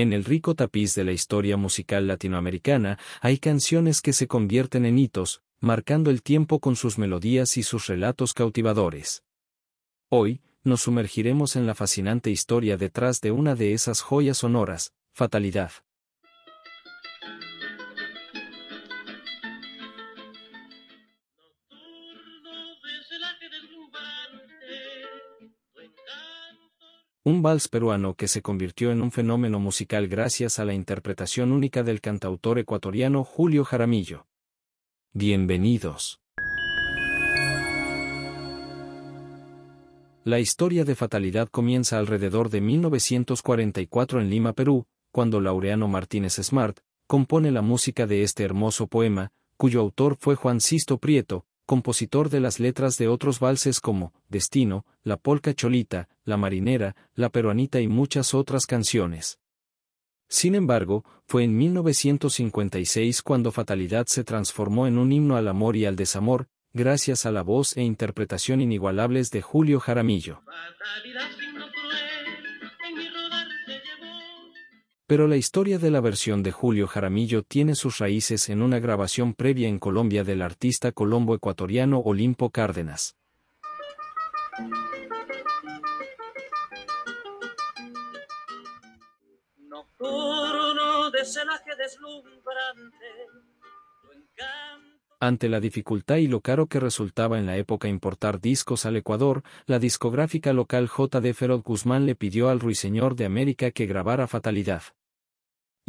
En el rico tapiz de la historia musical latinoamericana hay canciones que se convierten en hitos, marcando el tiempo con sus melodías y sus relatos cautivadores. Hoy, nos sumergiremos en la fascinante historia detrás de una de esas joyas sonoras, Fatalidad. un vals peruano que se convirtió en un fenómeno musical gracias a la interpretación única del cantautor ecuatoriano Julio Jaramillo. Bienvenidos. La historia de Fatalidad comienza alrededor de 1944 en Lima, Perú, cuando Laureano Martínez Smart compone la música de este hermoso poema, cuyo autor fue Juan Sisto Prieto, compositor de las letras de otros valses como Destino, La Polca Cholita, La Marinera, La Peruanita y muchas otras canciones. Sin embargo, fue en 1956 cuando Fatalidad se transformó en un himno al amor y al desamor, gracias a la voz e interpretación inigualables de Julio Jaramillo. Pero la historia de la versión de Julio Jaramillo tiene sus raíces en una grabación previa en Colombia del artista colombo ecuatoriano Olimpo Cárdenas. ante la dificultad y lo caro que resultaba en la época importar discos al Ecuador, la discográfica local JD Feroz Guzmán le pidió al Ruiseñor de América que grabara Fatalidad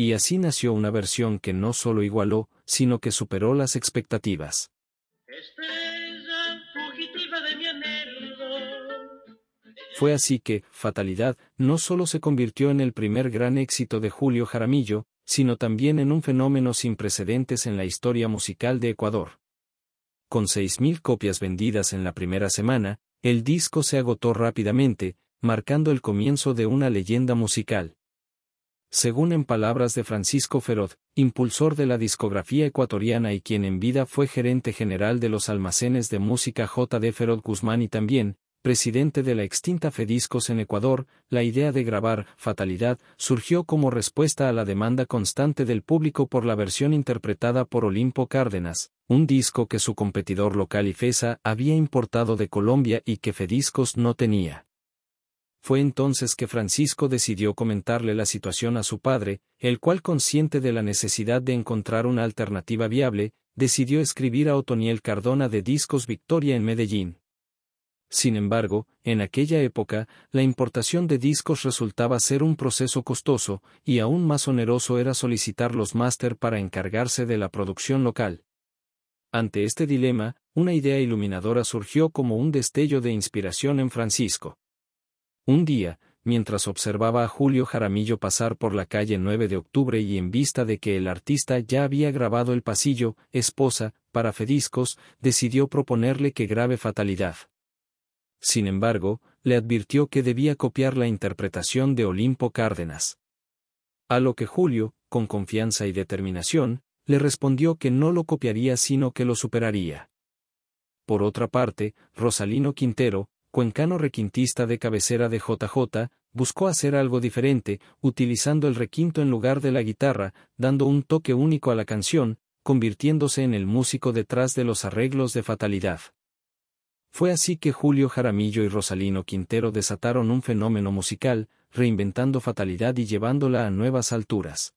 y así nació una versión que no solo igualó, sino que superó las expectativas. Fue así que, Fatalidad, no solo se convirtió en el primer gran éxito de Julio Jaramillo, sino también en un fenómeno sin precedentes en la historia musical de Ecuador. Con 6.000 copias vendidas en la primera semana, el disco se agotó rápidamente, marcando el comienzo de una leyenda musical según en palabras de Francisco Feroz, impulsor de la discografía ecuatoriana y quien en vida fue gerente general de los almacenes de música J.D. Feroz Guzmán y también, presidente de la extinta Fediscos en Ecuador, la idea de grabar Fatalidad surgió como respuesta a la demanda constante del público por la versión interpretada por Olimpo Cárdenas, un disco que su competidor local IFESA había importado de Colombia y que Fediscos no tenía. Fue entonces que Francisco decidió comentarle la situación a su padre, el cual consciente de la necesidad de encontrar una alternativa viable, decidió escribir a Otoniel Cardona de Discos Victoria en Medellín. Sin embargo, en aquella época, la importación de discos resultaba ser un proceso costoso, y aún más oneroso era solicitar los máster para encargarse de la producción local. Ante este dilema, una idea iluminadora surgió como un destello de inspiración en Francisco. Un día, mientras observaba a Julio Jaramillo pasar por la calle 9 de octubre y en vista de que el artista ya había grabado El pasillo, esposa, para Fediscos, decidió proponerle que grave Fatalidad. Sin embargo, le advirtió que debía copiar la interpretación de Olimpo Cárdenas. A lo que Julio, con confianza y determinación, le respondió que no lo copiaría sino que lo superaría. Por otra parte, Rosalino Quintero, cuencano requintista de cabecera de JJ, buscó hacer algo diferente, utilizando el requinto en lugar de la guitarra, dando un toque único a la canción, convirtiéndose en el músico detrás de los arreglos de fatalidad. Fue así que Julio Jaramillo y Rosalino Quintero desataron un fenómeno musical, reinventando fatalidad y llevándola a nuevas alturas.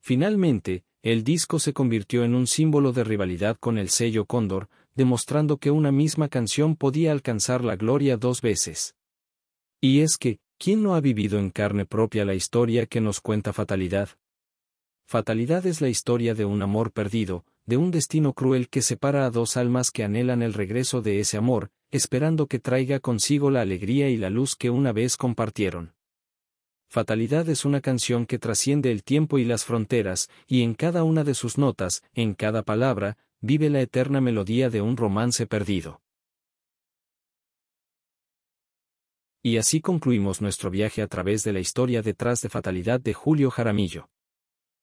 Finalmente, el disco se convirtió en un símbolo de rivalidad con el sello Cóndor, demostrando que una misma canción podía alcanzar la gloria dos veces. Y es que, ¿quién no ha vivido en carne propia la historia que nos cuenta Fatalidad? Fatalidad es la historia de un amor perdido, de un destino cruel que separa a dos almas que anhelan el regreso de ese amor, esperando que traiga consigo la alegría y la luz que una vez compartieron. Fatalidad es una canción que trasciende el tiempo y las fronteras, y en cada una de sus notas, en cada palabra, vive la eterna melodía de un romance perdido. Y así concluimos nuestro viaje a través de la historia detrás de Fatalidad de Julio Jaramillo.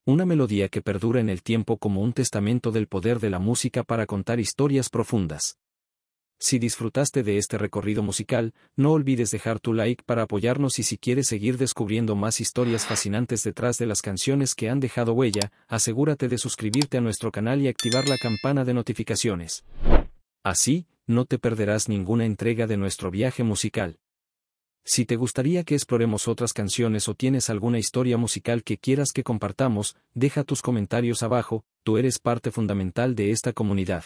Una melodía que perdura en el tiempo como un testamento del poder de la música para contar historias profundas. Si disfrutaste de este recorrido musical, no olvides dejar tu like para apoyarnos y si quieres seguir descubriendo más historias fascinantes detrás de las canciones que han dejado huella, asegúrate de suscribirte a nuestro canal y activar la campana de notificaciones. Así, no te perderás ninguna entrega de nuestro viaje musical. Si te gustaría que exploremos otras canciones o tienes alguna historia musical que quieras que compartamos, deja tus comentarios abajo, tú eres parte fundamental de esta comunidad.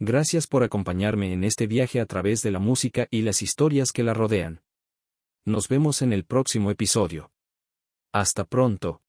Gracias por acompañarme en este viaje a través de la música y las historias que la rodean. Nos vemos en el próximo episodio. Hasta pronto.